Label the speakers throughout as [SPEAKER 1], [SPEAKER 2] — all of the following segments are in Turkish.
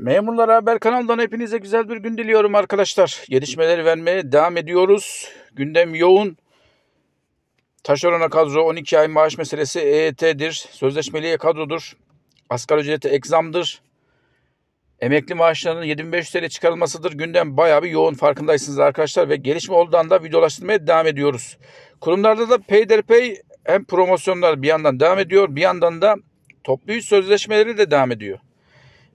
[SPEAKER 1] Memurlar Haber kanalından hepinize güzel bir gün diliyorum arkadaşlar. Gelişmeleri vermeye devam ediyoruz. Gündem yoğun. Taşerona kadro 12 ay maaş meselesi EYT'dir. E Sözleşmeliye kadrodur. Asgari ücreti egzamdır. Emekli maaşlarının 7500 TL çıkarılmasıdır. Gündem bayağı bir yoğun farkındaysınız arkadaşlar ve gelişme olduğundan da videolaştırmaya devam ediyoruz. Kurumlarda da peyderpey hem promosyonlar bir yandan devam ediyor bir yandan da toplu iş sözleşmeleri de devam ediyor.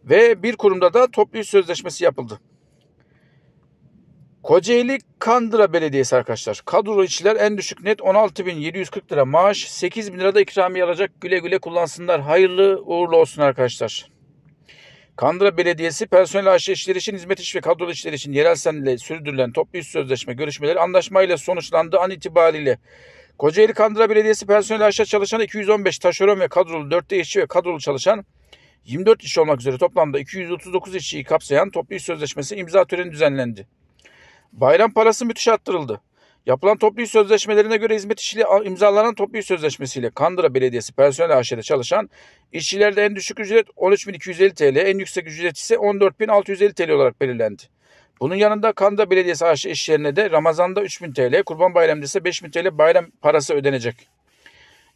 [SPEAKER 1] Ve bir kurumda da toplu iş sözleşmesi yapıldı. Kocaeli Kandıra Belediyesi arkadaşlar. Kadro işçiler en düşük net 16.740 lira maaş. 8.000 lira da ikramiye alacak. Güle güle kullansınlar. Hayırlı uğurlu olsun arkadaşlar. Kandıra Belediyesi personel aşı işleri için hizmet iş ve kadrolu işler için yerel senle sürdürülen toplu iş sözleşme görüşmeleri anlaşmayla sonuçlandı. an itibariyle Kocaeli Kandıra Belediyesi personel aşağı çalışan 215 taşeron ve kadrolu 4 işçi ve kadrolu çalışan 24 işçi olmak üzere toplamda 239 işçiyi kapsayan toplu iş sözleşmesi imza töreni düzenlendi. Bayram parası müthiş arttırıldı. Yapılan toplu iş sözleşmelerine göre hizmet işçiliği imzalanan toplu iş sözleşmesiyle Kandıra Belediyesi personel AŞ'de çalışan işçilerde en düşük ücret 13.250 TL, en yüksek ücret ise 14.650 TL olarak belirlendi. Bunun yanında Kandıra Belediyesi AŞ işçilerine de Ramazan'da 3000 TL, Kurban Bayramı'nda ise 5000 TL bayram parası ödenecek.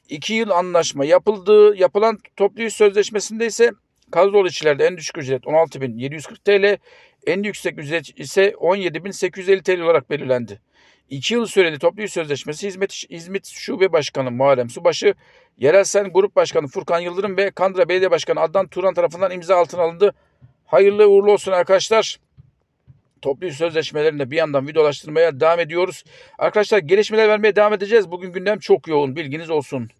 [SPEAKER 1] 2 yıl anlaşma yapıldığı yapılan toplu iş sözleşmesinde ise Kadrolu işçilerde en düşük ücret 16.740 TL, en yüksek ücret ise 17.850 TL olarak belirlendi. 2 yıl süreli toplu iş sözleşmesi Hizmet, İzmit Şube Başkanı Muharrem Subaşı, Yerel Sen Grup Başkanı Furkan Yıldırım ve Kandıra Belediye Başkanı Adnan Turan tarafından imza altına alındı. Hayırlı uğurlu olsun arkadaşlar. Toplu iş sözleşmelerinde bir yandan videolaştırmaya devam ediyoruz. Arkadaşlar gelişmeler vermeye devam edeceğiz. Bugün gündem çok yoğun bilginiz olsun.